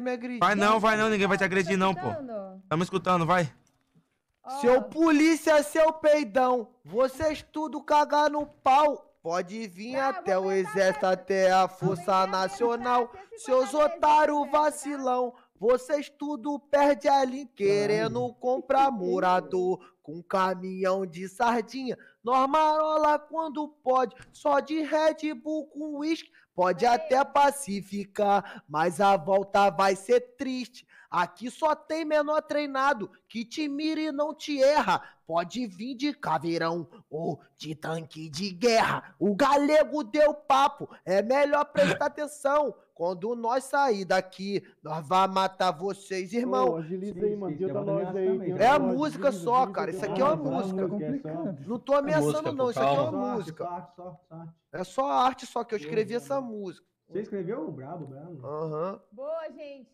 me agredir. Vai não, vai não, ninguém vai te agredir não, pô. Tá me escutando, vai. Seu polícia, seu peidão, vocês tudo cagar no pau. Pode vir tá, até o exército, até a Força Nacional. Seus otário vacilão, vocês tudo perde ali querendo Ai. comprar morador com caminhão de sardinha. Nós quando pode, só de Red Bull com uísque. Pode até pacificar, mas a volta vai ser triste. Aqui só tem menor treinado que te mira e não te erra. Pode vir de caveirão ou de tanque de guerra. O galego deu papo, é melhor prestar atenção. Quando nós sair daqui, nós vai matar vocês, irmão. agiliza aí, mano. É a música só, cara. É Isso aqui é uma música. Não tô ameaçando, não. Isso aqui é uma música. É só arte, só que eu escrevi é essa música. Você escreveu? Brabo, brabo. Aham. Boa, gente.